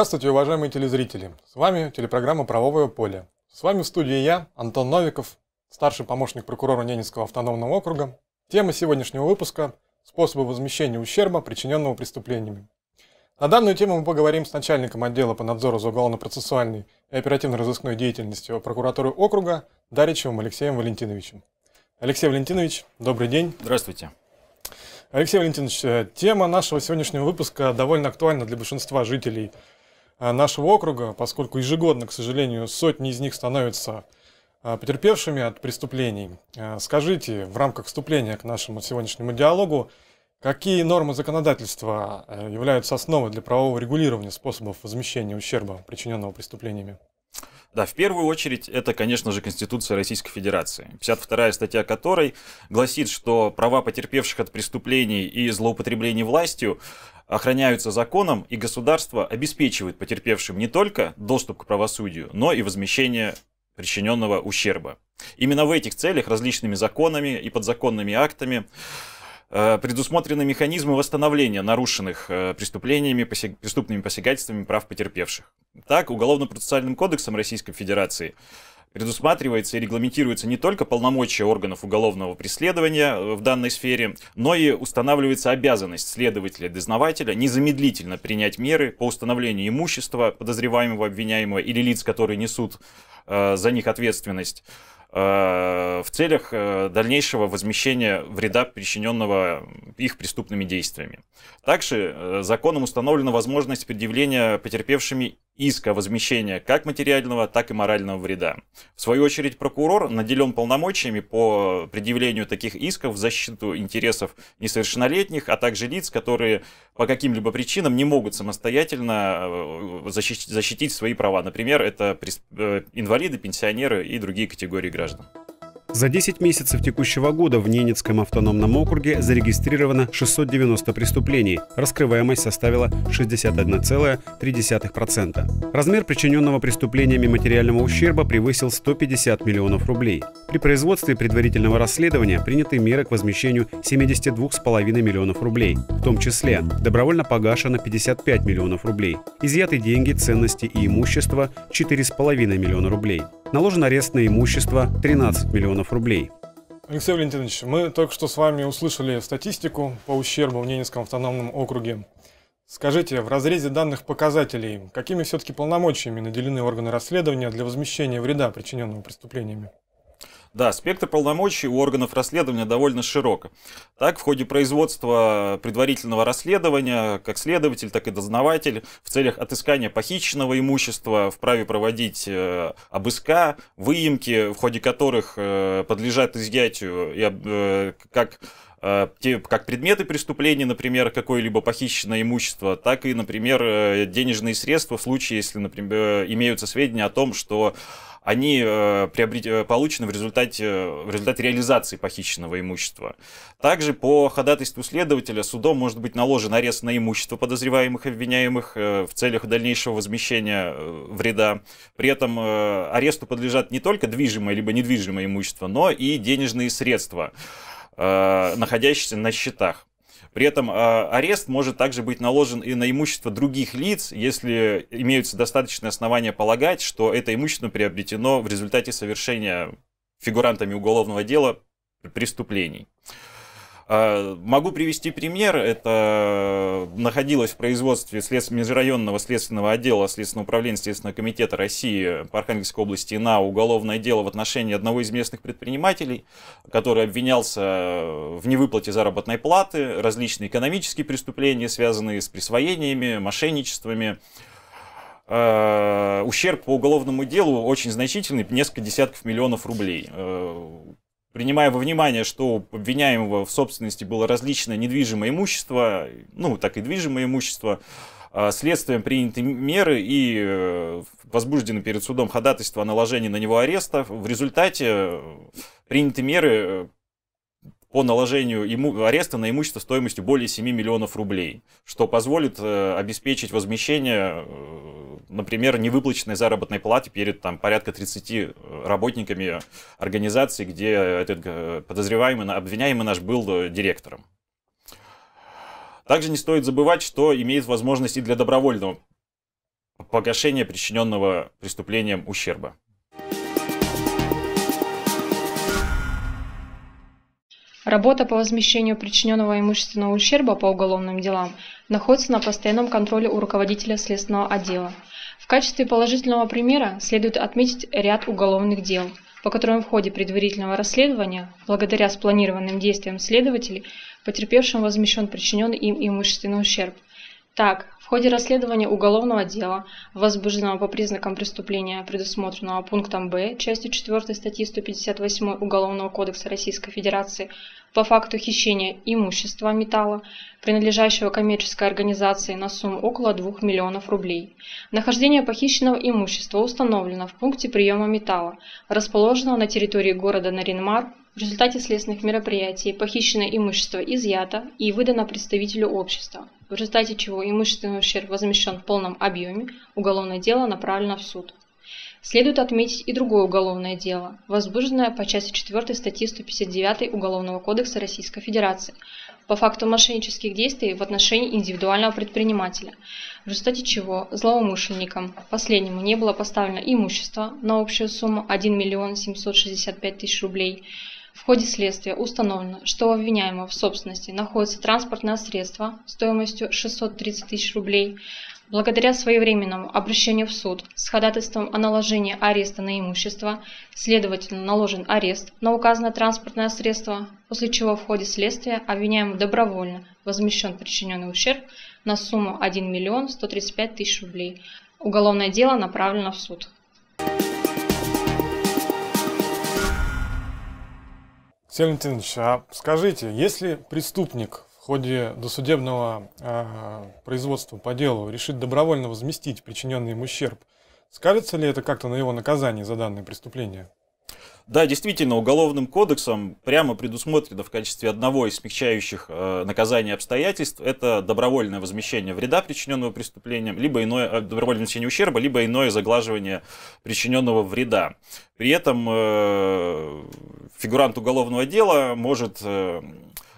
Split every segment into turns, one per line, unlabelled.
Здравствуйте, уважаемые телезрители! С вами телепрограмма «Правовое поле». С вами в студии я, Антон Новиков, старший помощник прокурора Ненецкого автономного округа. Тема сегодняшнего выпуска – способы возмещения ущерба, причиненного преступлениями. На данную тему мы поговорим с начальником отдела по надзору за уголовно-процессуальной и оперативно-розыскной деятельностью прокуратуры округа Даричевым Алексеем Валентиновичем. Алексей Валентинович, добрый день. Здравствуйте. Алексей Валентинович, э, тема нашего сегодняшнего выпуска довольно актуальна для большинства жителей а, нашего округа, поскольку ежегодно, к сожалению, сотни из них становятся а, потерпевшими от преступлений. А, скажите, в рамках вступления к нашему сегодняшнему диалогу, какие нормы законодательства являются основой для правового регулирования способов возмещения ущерба, причиненного преступлениями?
Да, в первую очередь это, конечно же, Конституция Российской Федерации, 52-я статья которой гласит, что права потерпевших от преступлений и злоупотреблений властью охраняются законом, и государство обеспечивает потерпевшим не только доступ к правосудию, но и возмещение причиненного ущерба. Именно в этих целях различными законами и подзаконными актами Э, предусмотрены механизмы восстановления нарушенных э, преступлениями, преступными посягательствами прав потерпевших. Так, Уголовно-процессуальным кодексом Российской Федерации предусматривается и регламентируется не только полномочия органов уголовного преследования э, в данной сфере, но и устанавливается обязанность следователя и дознавателя незамедлительно принять меры по установлению имущества подозреваемого, обвиняемого или лиц, которые несут э, за них ответственность, Э, в целях э, дальнейшего возмещения вреда, причиненного их преступными действиями. Также э, законом установлена возможность предъявления потерпевшими иска возмещения как материального, так и морального вреда. В свою очередь прокурор наделен полномочиями по предъявлению таких исков в защиту интересов несовершеннолетних, а также лиц, которые по каким-либо причинам не могут самостоятельно э, защитить, свои права. Например, это э, инвалиды, пенсионеры и другие категории граждан. За 10 месяцев текущего года в Ненецком автономном округе зарегистрировано 690 преступлений. Раскрываемость составила 61,3%. Размер причиненного преступлениями материального ущерба превысил 150 миллионов рублей. При производстве предварительного расследования приняты меры к возмещению 72,5 миллионов рублей, в том числе добровольно погашено 55 миллионов рублей, изъяты деньги, ценности и имущество 4,5 миллиона рублей. Наложен арест на имущество 13 миллионов рублей.
Алексей Валентинович, мы только что с вами услышали статистику по ущербу в Ненецком автономном округе. Скажите, в разрезе данных показателей, какими все-таки полномочиями наделены органы расследования для возмещения вреда, причиненного преступлениями?
Да, спектр полномочий у органов расследования довольно широк. Так, в ходе производства предварительного расследования, как следователь, так и дознаватель, в целях отыскания похищенного имущества вправе проводить э, обыска, выемки, в ходе которых э, подлежат изъятию и, э, как Э, те, как предметы преступления, например, какое-либо похищенное имущество, так и, например, э, денежные средства в случае, если, например, э, имеются сведения о том, что они э, приобрет... получены в результате, в результате реализации похищенного имущества. Также по ходатайству следователя судом может быть наложен арест на имущество подозреваемых и обвиняемых в целях дальнейшего возмещения вреда. При этом аресту подлежат не только движимое либо недвижимое имущество, но и денежные средства. Э, находящихся на счетах. При этом э, арест может также быть наложен и на имущество других лиц, если имеются достаточные основания полагать, что это имущество приобретено в результате совершения фигурантами уголовного дела преступлений. А, могу привести пример. Это э, находилось в производстве след... Межрайонного следственного отдела Следственного управления Следственного комитета России по Архангельской области на уголовное дело в отношении одного из местных предпринимателей, который обвинялся э, в невыплате заработной платы, различные экономические преступления, связанные с присвоениями, мошенничествами э, ущерб по уголовному делу очень значительный, несколько десятков миллионов рублей. Принимая во внимание, что у обвиняемого в собственности было различное недвижимое имущество, ну, так и движимое имущество, а, следствием приняты меры и э, возбуждены перед судом ходатайство о наложении на него ареста. В результате э, приняты меры э, по наложению ему, ареста на имущество стоимостью более 7 миллионов рублей, что позволит обеспечить возмещение например, невыплаченной заработной платы перед там, порядка 30 э, работниками организации, где этот э, подозреваемый, обвиняемый наш был э, директором. Также не стоит забывать, что имеет возможность и для добровольного погашения причиненного преступлением ущерба.
Работа по возмещению причиненного имущественного ущерба по уголовным делам находится на постоянном контроле у руководителя следственного отдела. В качестве положительного примера следует отметить ряд уголовных дел, по которым в ходе предварительного расследования, благодаря спланированным действиям следователей, потерпевшим возмещен причиненный им имущественный ущерб – так, в ходе расследования уголовного дела, возбужденного по признакам преступления, предусмотренного пунктом Б, частью 4 статьи 158 Уголовного кодекса Российской Федерации, по факту хищения имущества металла, принадлежащего коммерческой организации на сумму около 2 миллионов рублей. Нахождение похищенного имущества установлено в пункте приема металла, расположенного на территории города Наринмар в результате следственных мероприятий похищенное имущество изъято и выдано представителю общества, в результате чего имущественный ущерб возмещен в полном объеме, уголовное дело направлено в суд. Следует отметить и другое уголовное дело, возбужденное по части 4 статьи 159 Уголовного кодекса Российской Федерации по факту мошеннических действий в отношении индивидуального предпринимателя, в результате чего злоумышленникам последнему не было поставлено имущество на общую сумму 1 миллион 765 тысяч рублей, в ходе следствия установлено, что у обвиняемого в собственности находится транспортное средство стоимостью 630 тысяч рублей. Благодаря своевременному обращению в суд с ходатайством о наложении ареста на имущество, следовательно наложен арест на указанное транспортное средство, после чего в ходе следствия обвиняемый добровольно возмещен причиненный ущерб на сумму 1 миллион 135 тысяч рублей. Уголовное дело направлено в суд.
Сергей Валентинович, а скажите, если преступник в ходе досудебного э, производства по делу решит добровольно возместить причиненный ему ущерб, скажется ли это как-то на его наказание за данное преступление?
Да, действительно, уголовным кодексом прямо предусмотрено в качестве одного из смягчающих э, наказания обстоятельств это добровольное возмещение вреда, причиненного преступлением, либо иное э, добровольное нанесение ущерба, либо иное заглаживание причиненного вреда. При этом э, фигурант уголовного дела может э,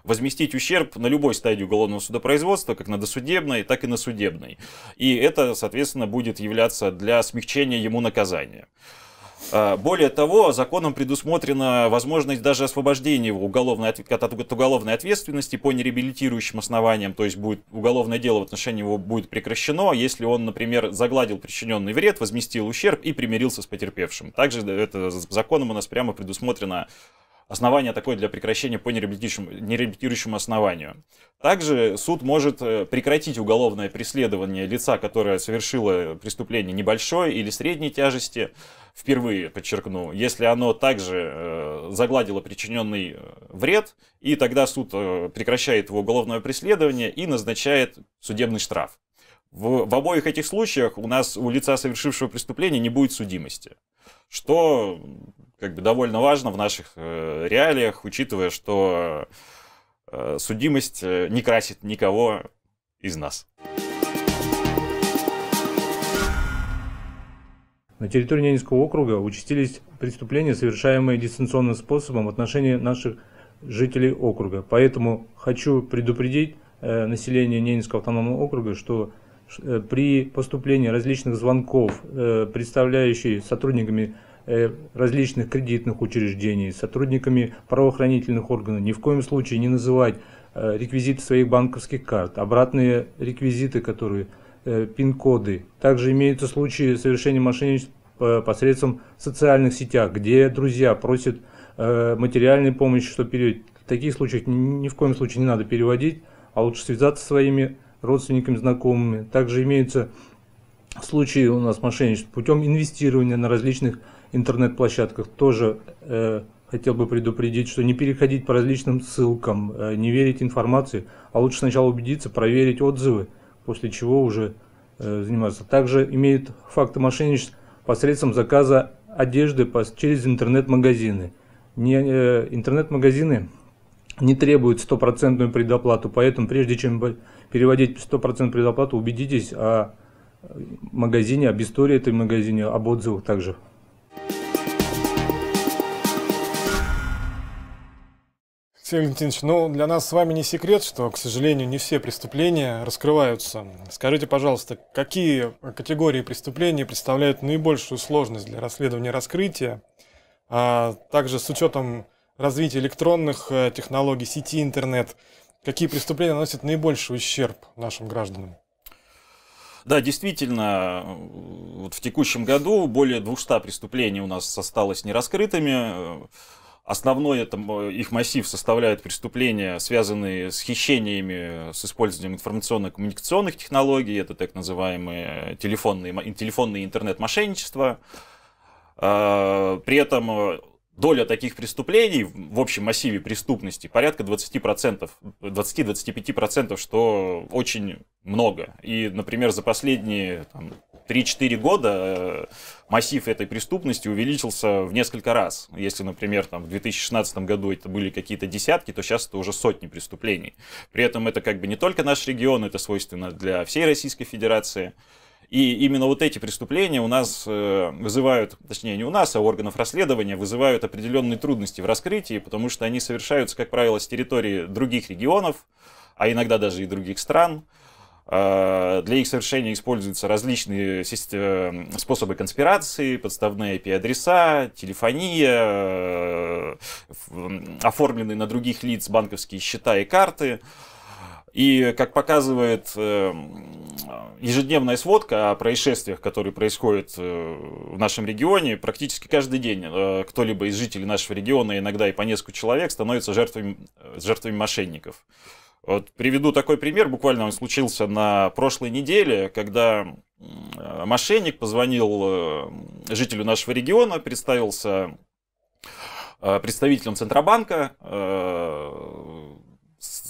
возместить ущерб на любой стадии уголовного судопроизводства, как на досудебной, так и на судебной. И это, соответственно, будет являться для смягчения ему наказания. А, более того, законом предусмотрена возможность даже освобождения его уголовной, от уголовной ответственности по нереабилитирующим основаниям, то есть будет уголовное дело в отношении его будет прекращено, если он, например, загладил причиненный вред, возместил ущерб и примирился с потерпевшим. Также это законом у нас прямо предусмотрено основание такое для прекращения по нереабилитирующему, основанию. Также суд может э, прекратить уголовное преследование лица, которое совершило преступление небольшой или средней тяжести, впервые подчеркну, если оно также э, загладило причиненный э, вред, и тогда суд прекращает его уголовное преследование и назначает судебный штраф. В, в обоих этих случаях у нас у лица, совершившего преступление, не будет судимости, что как бы довольно важно в наших э, реалиях, учитывая, что э, судимость э, не красит никого из нас.
На территории Ненецкого округа участились преступления, совершаемые дистанционным способом в отношении наших жителей округа. Поэтому хочу предупредить население Ненецкого автономного округа, что при поступлении различных звонков, представляющих сотрудниками Э, различных кредитных учреждений, сотрудниками правоохранительных органов ни в коем случае не называть э, реквизиты своих банковских карт, обратные реквизиты, которые э, пин-коды. Также имеются случаи совершения мошенничеств посредством социальных сетях, где друзья просят материальной помощи, что переводить. В таких случаях ни в коем случае не надо переводить, а лучше связаться со своими родственниками, знакомыми. Также имеются случаи у нас мошенничеств путем инвестирования на различных интернет-площадках. Тоже э, хотел бы предупредить, что не переходить по различным ссылкам, э, не верить информации, а лучше сначала убедиться, проверить отзывы, после чего уже э, заниматься. Также имеют факты мошенничеств посредством заказа одежды по, через интернет-магазины. э, интернет-магазины не требуют стопроцентную предоплату, поэтому прежде чем переводить стопроцентную предоплату, убедитесь о э, магазине, об истории этой магазине, об отзывах также.
Сергей Валентинович, ну для нас с вами не секрет, что, к сожалению, не все преступления раскрываются. Скажите, пожалуйста, какие категории преступлений представляют наибольшую сложность для расследования и раскрытия, а также с учетом развития электронных э, технологий, сети интернет, какие преступления наносят наибольший ущерб
нашим гражданам? Да, действительно, вот в текущем году более 200 преступлений у нас осталось нераскрытыми. Основной это, их массив составляют преступления, связанные с хищениями, с использованием информационно-коммуникационных технологий, это так называемые э, телефонные, телефонные интернет-мошенничества. А, при этом э, доля таких преступлений в общем массиве преступности порядка 20%, 20-25%, что очень много. И, например, за последние там, 3-4 года э, массив этой преступности увеличился в несколько раз. Если, например, там, в 2016 году это были какие-то десятки, то сейчас это уже сотни преступлений. При этом это как бы не только наш регион, это свойственно для всей Российской Федерации. И именно вот эти преступления у нас э, вызывают, точнее не у нас, а у органов расследования вызывают определенные трудности в раскрытии, потому что они совершаются, как правило, с территории других регионов, а иногда даже и других стран. А, для их совершения используются различные э, способы конспирации, подставные IP-адреса, телефония, э, оформленные на других лиц банковские счета и карты. И, как показывает э, ежедневная сводка о происшествиях, которые происходят э, в нашем регионе, практически каждый день э, кто-либо из жителей нашего региона, иногда и по несколько человек, становится жертвами, жертвами мошенников. Вот приведу такой пример, буквально он случился на прошлой неделе, когда мошенник позвонил жителю нашего региона, представился представителем Центробанка,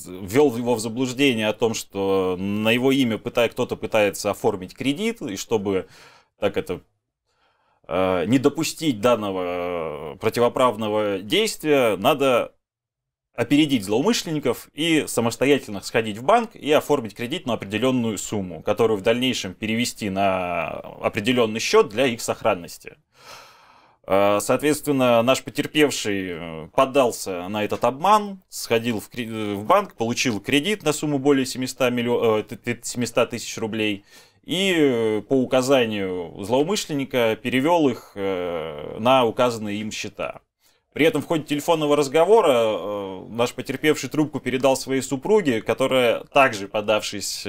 ввел его в заблуждение о том, что на его имя пытай, кто-то пытается оформить кредит, и чтобы так это э, не допустить данного э, противоправного действия, надо опередить злоумышленников и самостоятельно сходить в банк и оформить кредит на определенную сумму, которую в дальнейшем перевести на определенный счет для их сохранности. Э, соответственно, наш потерпевший э, поддался на этот обман, сходил в, э, в банк, получил кредит на сумму более 700, миллион, 700 тысяч рублей и по указанию злоумышленника перевел их на указанные им счета. При этом в ходе телефонного разговора наш потерпевший трубку передал своей супруге, которая также, поддавшись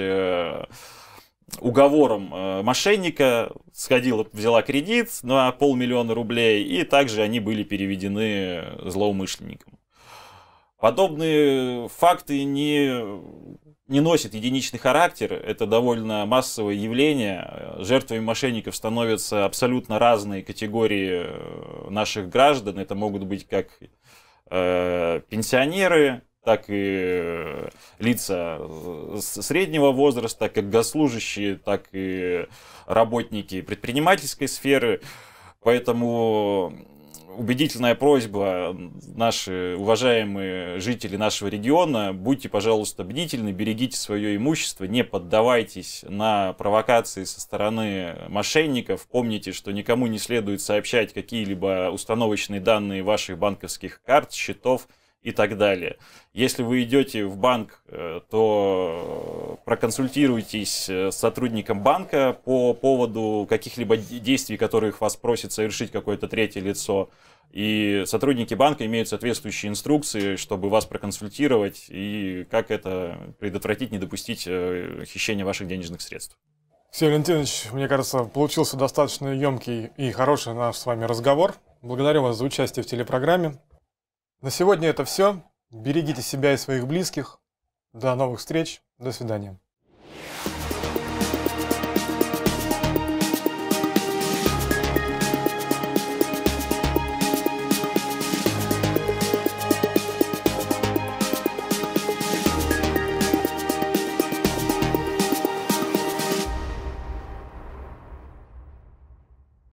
уговором э, мошенника сходила, взяла кредит на полмиллиона рублей, и также они были переведены э, злоумышленникам. Подобные факты не, не носят единичный характер, это довольно массовое явление. Жертвами мошенников становятся абсолютно разные категории э, наших граждан. Это могут быть как э, пенсионеры, так и э, лица э, среднего возраста, как госслужащие, так и работники предпринимательской сферы. Поэтому убедительная просьба, наши уважаемые жители нашего региона, будьте, пожалуйста, бдительны, берегите свое имущество, не поддавайтесь на провокации со стороны мошенников, помните, что никому не следует сообщать какие-либо установочные данные ваших банковских карт, счетов, и так далее. Если вы идете в банк, э, то проконсультируйтесь э, с сотрудником банка по поводу каких-либо действий, которых вас просит совершить какое-то третье лицо. И сотрудники банка имеют соответствующие инструкции, чтобы вас проконсультировать и как это предотвратить, не допустить э, хищения ваших денежных средств.
Алексей Валентинович, мне кажется, получился достаточно емкий и хороший наш с вами разговор. Благодарю вас за участие в телепрограмме. На сегодня это все. Берегите себя и своих близких. До новых встреч. До свидания.